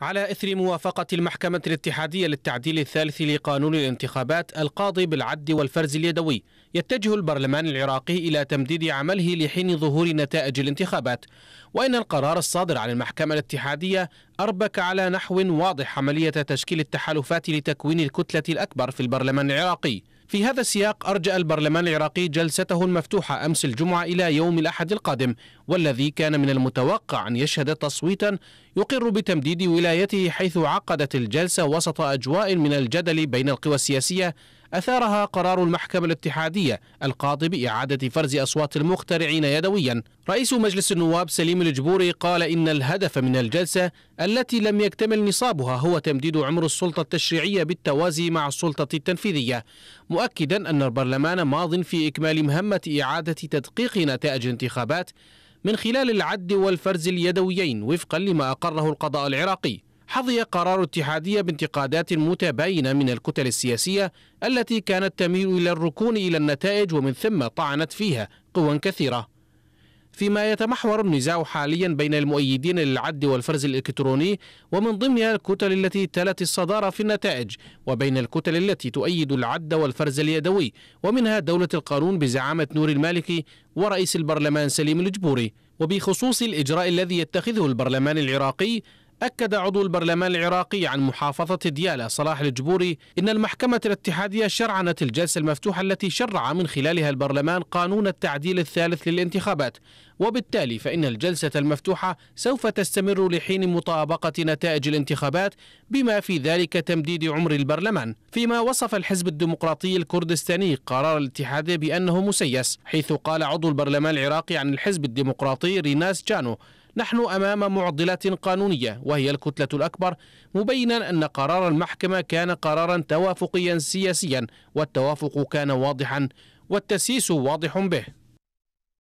على إثر موافقة المحكمة الاتحادية للتعديل الثالث لقانون الانتخابات القاضي بالعد والفرز اليدوي يتجه البرلمان العراقي إلى تمديد عمله لحين ظهور نتائج الانتخابات وإن القرار الصادر عن المحكمة الاتحادية أربك على نحو واضح عملية تشكيل التحالفات لتكوين الكتلة الأكبر في البرلمان العراقي في هذا السياق أرجأ البرلمان العراقي جلسته المفتوحة أمس الجمعة إلى يوم الأحد القادم والذي كان من المتوقع أن يشهد تصويتا يقر بتمديد ولايته حيث عقدت الجلسة وسط أجواء من الجدل بين القوى السياسية أثارها قرار المحكمة الاتحادية القاضي بإعادة فرز أصوات المخترعين يدويا رئيس مجلس النواب سليم الجبوري قال إن الهدف من الجلسة التي لم يكتمل نصابها هو تمديد عمر السلطة التشريعية بالتوازي مع السلطة التنفيذية مؤكدا أن البرلمان ماض في إكمال مهمة إعادة تدقيق نتائج انتخابات من خلال العد والفرز اليدويين وفقا لما أقره القضاء العراقي حظي قرار اتحادية بانتقادات متباينة من الكتل السياسية التي كانت تميل إلى الركون إلى النتائج ومن ثم طعنت فيها قوى كثيرة فيما يتمحور النزاع حاليا بين المؤيدين للعد والفرز الإلكتروني ومن ضمنها الكتل التي تلت الصدارة في النتائج وبين الكتل التي تؤيد العد والفرز اليدوي ومنها دولة القانون بزعامة نور المالكي ورئيس البرلمان سليم الجبوري وبخصوص الإجراء الذي يتخذه البرلمان العراقي أكد عضو البرلمان العراقي عن محافظة ديالى صلاح الجبوري إن المحكمة الاتحادية شرعنت الجلسة المفتوحة التي شرع من خلالها البرلمان قانون التعديل الثالث للانتخابات وبالتالي فإن الجلسة المفتوحة سوف تستمر لحين مطابقة نتائج الانتخابات بما في ذلك تمديد عمر البرلمان فيما وصف الحزب الديمقراطي الكردستاني قرار الاتحاد بأنه مسيس حيث قال عضو البرلمان العراقي عن الحزب الديمقراطي ريناس جانو نحن أمام معضلة قانونية وهي الكتلة الأكبر مبينا أن قرار المحكمة كان قرارا توافقيا سياسيا والتوافق كان واضحا والتسييس واضح به